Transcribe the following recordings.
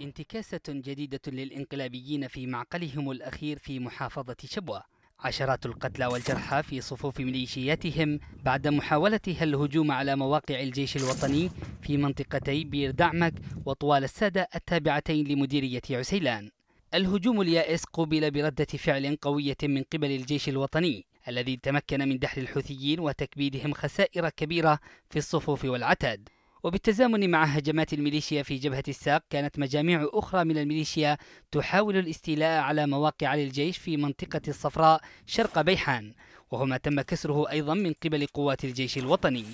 انتكاسة جديدة للإنقلابيين في معقلهم الأخير في محافظة شبوة عشرات القتلى والجرحى في صفوف ميليشياتهم بعد محاولتها الهجوم على مواقع الجيش الوطني في منطقتي بير دعمك وطوال السادة التابعتين لمديرية عسيلان الهجوم اليائس قوبل بردة فعل قوية من قبل الجيش الوطني الذي تمكن من دحر الحوثيين وتكبيدهم خسائر كبيرة في الصفوف والعتاد وبالتزامن مع هجمات الميليشيا في جبهة الساق كانت مجاميع أخرى من الميليشيا تحاول الاستيلاء على مواقع للجيش في منطقة الصفراء شرق بيحان وهو ما تم كسره أيضا من قبل قوات الجيش الوطني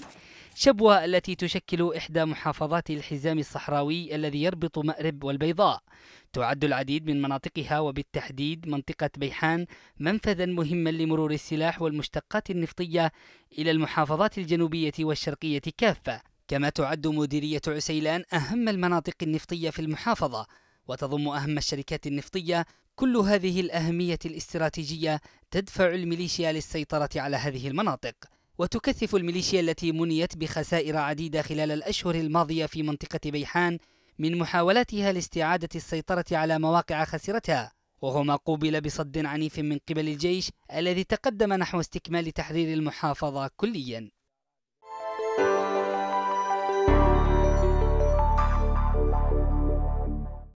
شبوة التي تشكل إحدى محافظات الحزام الصحراوي الذي يربط مأرب والبيضاء تعد العديد من مناطقها وبالتحديد منطقة بيحان منفذا مهما لمرور السلاح والمشتقات النفطية إلى المحافظات الجنوبية والشرقية كافة كما تعد مديرية عسيلان أهم المناطق النفطية في المحافظة وتضم أهم الشركات النفطية كل هذه الأهمية الاستراتيجية تدفع الميليشيا للسيطرة على هذه المناطق وتكثف الميليشيا التي منيت بخسائر عديدة خلال الأشهر الماضية في منطقة بيحان من محاولاتها لاستعادة السيطرة على مواقع خسرتها وهو ما قوبل بصد عنيف من قبل الجيش الذي تقدم نحو استكمال تحرير المحافظة كلياً